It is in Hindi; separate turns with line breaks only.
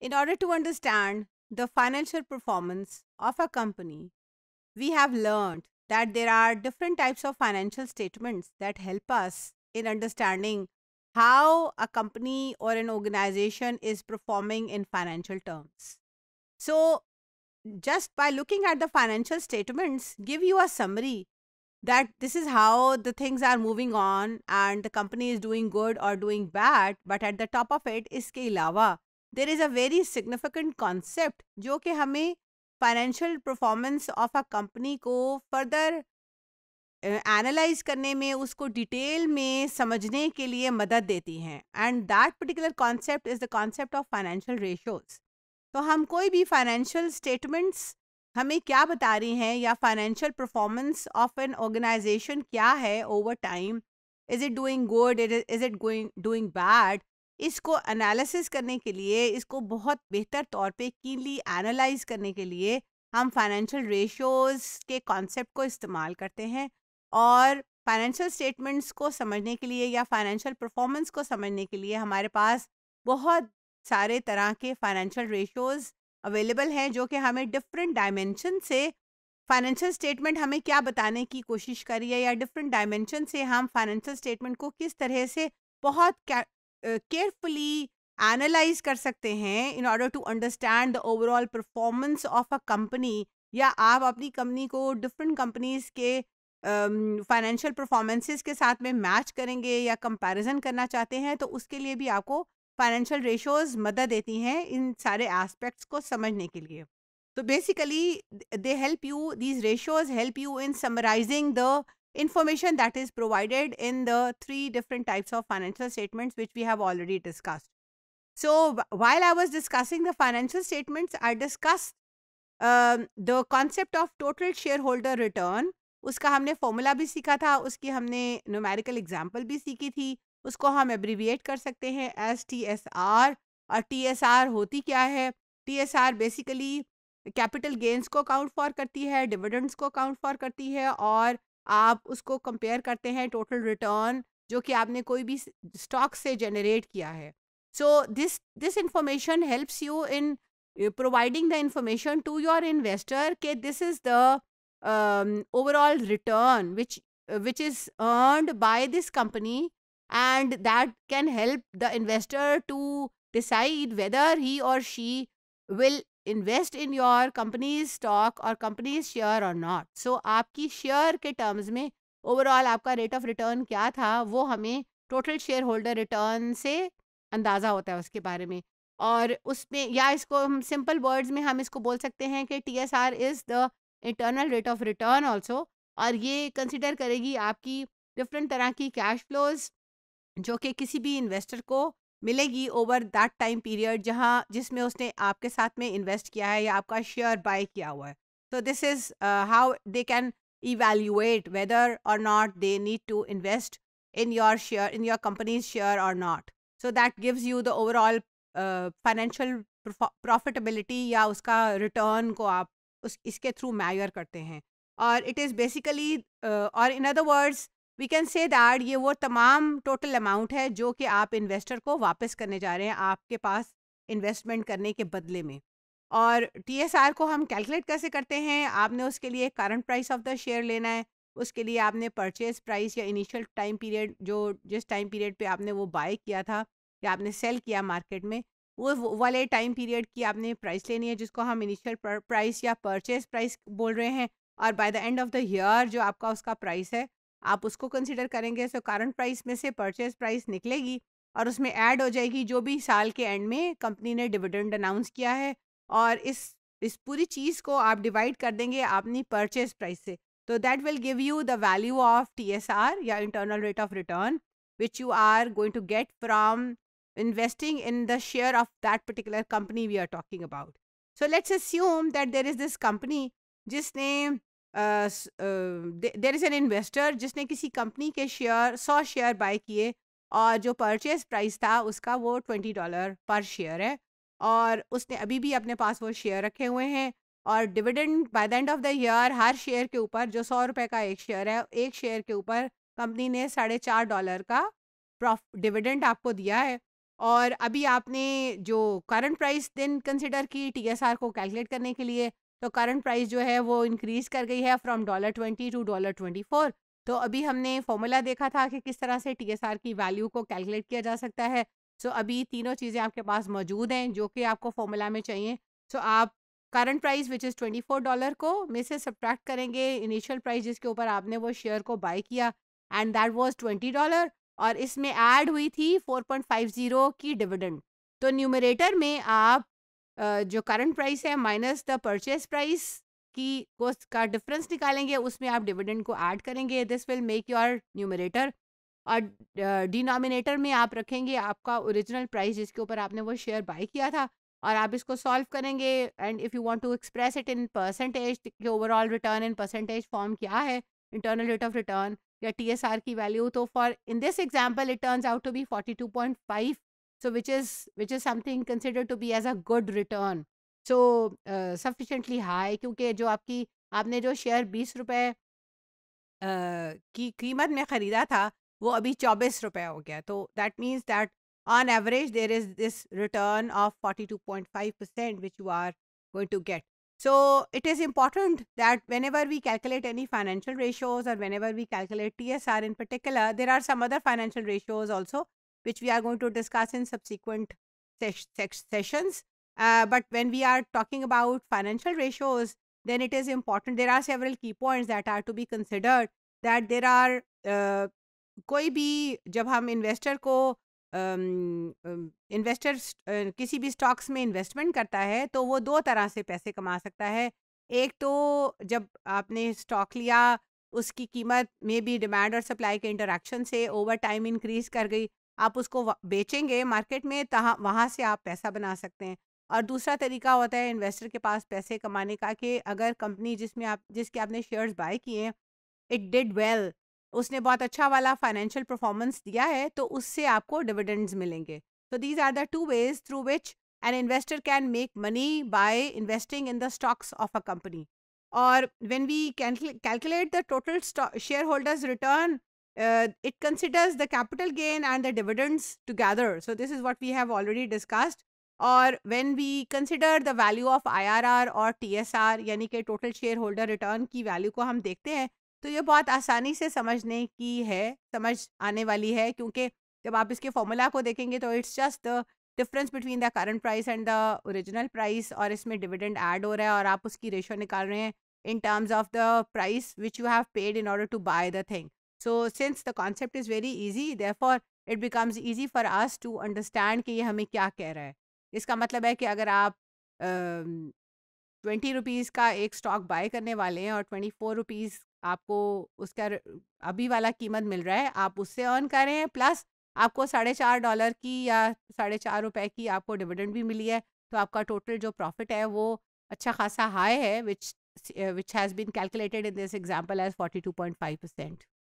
In order to understand the financial performance of a company, we have learned that there are different types of financial statements that help us in understanding how a company or an organization is performing in financial terms. So, just by looking at the financial statements, give you a summary that this is how the things are moving on and the company is doing good or doing bad. But at the top of it is iske ilawa, there is a very significant concept जो कि हमें financial performance of a company को फर्दर एनालाइज करने में उसको डिटेल में समझने के लिए मदद देती हैं and that particular concept is the concept of financial ratios तो हम कोई भी फाइनेंशियल स्टेटमेंट्स हमें क्या बता रही हैं या financial performance of an organisation क्या है over time is it doing good is it going doing bad इसको एनालिसिस करने के लिए इसको बहुत बेहतर तौर पे कीनली एनालाइज करने के लिए हम फाइनेंशियल रेशियोज़ के कॉन्सेप्ट को इस्तेमाल करते हैं और फाइनेंशियल स्टेटमेंट्स को समझने के लिए या फाइनेंशियल परफॉर्मेंस को समझने के लिए हमारे पास बहुत सारे तरह के फाइनेंशियल रेशियोज़ अवेलेबल हैं जो कि हमें डिफरेंट डायमेंशन से फाइनेंशियल स्टेटमेंट हमें क्या बताने की कोशिश रही है या डिफरेंट डायमेंशन से हम फाइनेंशियल स्टेटमेंट को किस तरह से बहुत केयरफुली एनालाइज कर सकते हैं in order to understand the overall performance of a company या आप अपनी कंपनी को डिफरेंट कंपनीज के फाइनेंशियल um, परफॉर्मेंसेस के साथ में मैच करेंगे या कंपैरिजन करना चाहते हैं तो उसके लिए भी आपको फाइनेंशियल रेशोज मदद देती हैं इन सारे एस्पेक्ट्स को समझने के लिए तो basically they help you these ratios help you in summarising the information that is provided in the three different types of financial statements which we have already discussed. So while I was discussing the financial statements, I discussed um, the concept of total shareholder return. uska humne formula bhi sikha tha uski humne numerical example bhi सीखी thi usko hum abbreviate kar sakte hain as tsr aur tsr hoti kya hai tsr basically capital gains को काउंट फॉर करती है डिविडेंड्स को काउंट फॉर करती है और आप उसको कंपेयर करते हैं टोटल रिटर्न जो कि आपने कोई भी स्टॉक से जनरेट किया है so this this information helps you in providing the information to your investor के this is the overall return which which is earned by this company and that can help the investor to decide whether he और she will invest in your companies stock और कंपनीज शेयर और नॉट सो आपकी शेयर के टर्म्स में ओवरऑल आपका रेट ऑफ रिटर्न क्या था वो हमें टोटल शेयर होल्डर रिटर्न से अंदाज़ा होता है उसके बारे में और उसमें या इसको हम सिंपल वर्ड्स में हम इसको बोल सकते हैं कि T S R is the internal rate of return also और ये कंसिडर करेगी आपकी डिफरेंट तरह की कैश फ्लोज जो कि किसी भी इन्वेस्टर को मिलेगी ओवर दैट टाइम पीरियड जहाँ जिसमें उसने आपके साथ में इन्वेस्ट किया है या आपका शेयर बाय किया हुआ है तो this is how they can evaluate whether और not they need to invest in your share in your companies share और not so that gives you the overall financial profitability या उसका रिटर्न को आप उस इसके थ्रू मैयर करते हैं और इट इज़ बेसिकली और in other words we can say that ये वो तमाम टोटल अमाउंट है जो कि आप इन्वेस्टर को वापस करने जा रहे हैं आपके पास इन्वेस्टमेंट करने के बदले में और आर को हम कैलकुलेट कैसे करते हैं आपने उसके लिए current price of the share लेना है उसके लिए आपने परचेज प्राइस या इनिशियल टाइम पीरियड जो जिस टाइम पीरियड पे आपने वो बाय किया था या आपने सेल किया मार्केट में वो वाले टाइम पीरियड की आपने प्राइस लेनी है जिसको हम इनिशियल प्राइस या परचेज प्राइस बोल रहे हैं और by the end of the year जो आपका उसका प्राइस है आप उसको कंसिडर करेंगे सो करंट प्राइस में से परचेज प्राइस निकलेगी और उसमें ऐड हो जाएगी जो भी साल के एंड में कंपनी ने डिविडेंड अनाउंस किया है और इस इस पूरी चीज़ को आप डिवाइड कर देंगे अपनी परचेज प्राइस से तो that will give you the value of T S R या internal rate of return which you are going to get from investing in the share of that particular company we are talking about so let's assume that there is this company जिसने देर इज़ एन इन्वेस्टर जिसने किसी कंपनी के शेयर सौ शेयर बाय किए और जो परचेज प्राइस था उसका वो ट्वेंटी डॉलर पर शेयर है और उसने अभी भी अपने पास वो शेयर रखे हुए हैं और dividend by the end of the year हर शेयर के ऊपर जो सौ रुपये का एक शेयर है एक शेयर के ऊपर कंपनी ने साढ़े चार डॉलर का प्रॉफ डिविडेंड आपको दिया है और अभी आपने जो करंट प्राइस दिन कंसिडर की टी को कैलकुलेट करने के लिए तो करंट प्राइस जो है वो इंक्रीज कर गई है from dollar twenty to dollar twenty four तो अभी हमने फॉर्मूला देखा था कि किस तरह से टी एस आर की वैल्यू को कैलकुलेट किया जा सकता है सो so, अभी तीनों चीज़ें आपके पास मौजूद हैं जो कि आपको फॉर्मूला में चाहिए सो so, आप current price which is twenty four dollar को में से सब्ट्रैक्ट करेंगे इनिशियल प्राइस जिसके ऊपर आपने वो शेयर को बाय किया and that was twenty dollar और इसमें ऐड हुई थी फोर पॉइंट फाइव ज़ीरो की डिविडेंड तो न्यूमरेटर में आप जो करंट प्राइस है माइनस द परचेज प्राइस की कोस्ट का डिफरेंस निकालेंगे उसमें आप डिविडेंड को ऐड करेंगे this will make your numerator और डिनोमिनेटर में आप रखेंगे आपका ओरिजिनल प्राइस जिसके ऊपर आपने वो शेयर बाई किया था और आप इसको सॉल्व करेंगे and if you want to express it in percentage कि overall return in percentage form क्या है इंटरनल रेट ऑफ रिटर्न या टी की वैल्यू तो for in this example it turns out to be forty two point five so which is which is something considered to be as a good return so uh, sufficiently high क्योंकि जो आपकी आपने जो शेयर बीस रुपये की कीमत में ख़रीदा था वो अभी चौबीस रुपये हो गया तो that means that on average there is this return of 42.5% which you are going to get so it is important that whenever we calculate any financial ratios or whenever we calculate tsr in particular there are some other financial ratios also which we are going to discuss in subsequent sessions. Uh, but when we are talking about financial ratios, then it is important. There are several key points that are to be considered that there are uh, कोई भी जब हम इन्वेस्टर को इन्वेस्टर किसी भी स्टॉक्स में इन्वेस्टमेंट करता है तो वो दो तरह से पैसे कमा सकता है एक तो जब आपने स्टॉक लिया उसकी कीमत में भी डिमांड और सप्लाई के इंटरेक्शन से ओवर टाइम इंक्रीज कर गई आप उसको बेचेंगे मार्केट में तहाँ वहाँ से आप पैसा बना सकते हैं और दूसरा तरीका होता है इन्वेस्टर के पास पैसे कमाने का कि अगर कंपनी जिसमें आप जिसके आपने शेयर्स बाय किए हैं इट डिड वेल उसने बहुत अच्छा वाला फाइनेंशियल परफॉर्मेंस दिया है तो उससे आपको डिविडेंड्स मिलेंगे तो these are the two ways through which an investor can make money by investing in the stocks of a company और when we calculate the total shareholders return uh, it considers the capital gain and the dividends together. So this is what we have already discussed. Or when we consider the value of IRR और TSR यानी कि total shareholder return की value को हम देखते हैं तो ये बहुत आसानी से समझने की है समझ आने वाली है क्योंकि जब आप इसके फॉर्मूला को देखेंगे तो it's just the difference between the current price and the original price और इसमें डिविडेंड ऐड हो रहा है और आप उसकी रेशियो निकाल रहे हैं in terms of the price which you have paid in order to buy the thing since the concept is very easy they for it becomes easy for us to understand कि ये हमें क्या कह रहा है इसका मतलब है कि अगर आप ट्वेंटी uh, रुपीज़ का एक स्टॉक बाय करने वाले हैं और ट्वेंटी फोर रुपीज़ आपको उसका अभी वाला कीमत मिल रहा है आप उससे अर्न कर रहे हैं प्लस आपको साढ़े चार डॉलर की या साढ़े चार रुपए की आपको डिविडेंड भी मिली है तो आपका टोटल जो प्रॉफिट है वो अच्छा खासा हाई है which which has been calculated in this example as forty two point five percent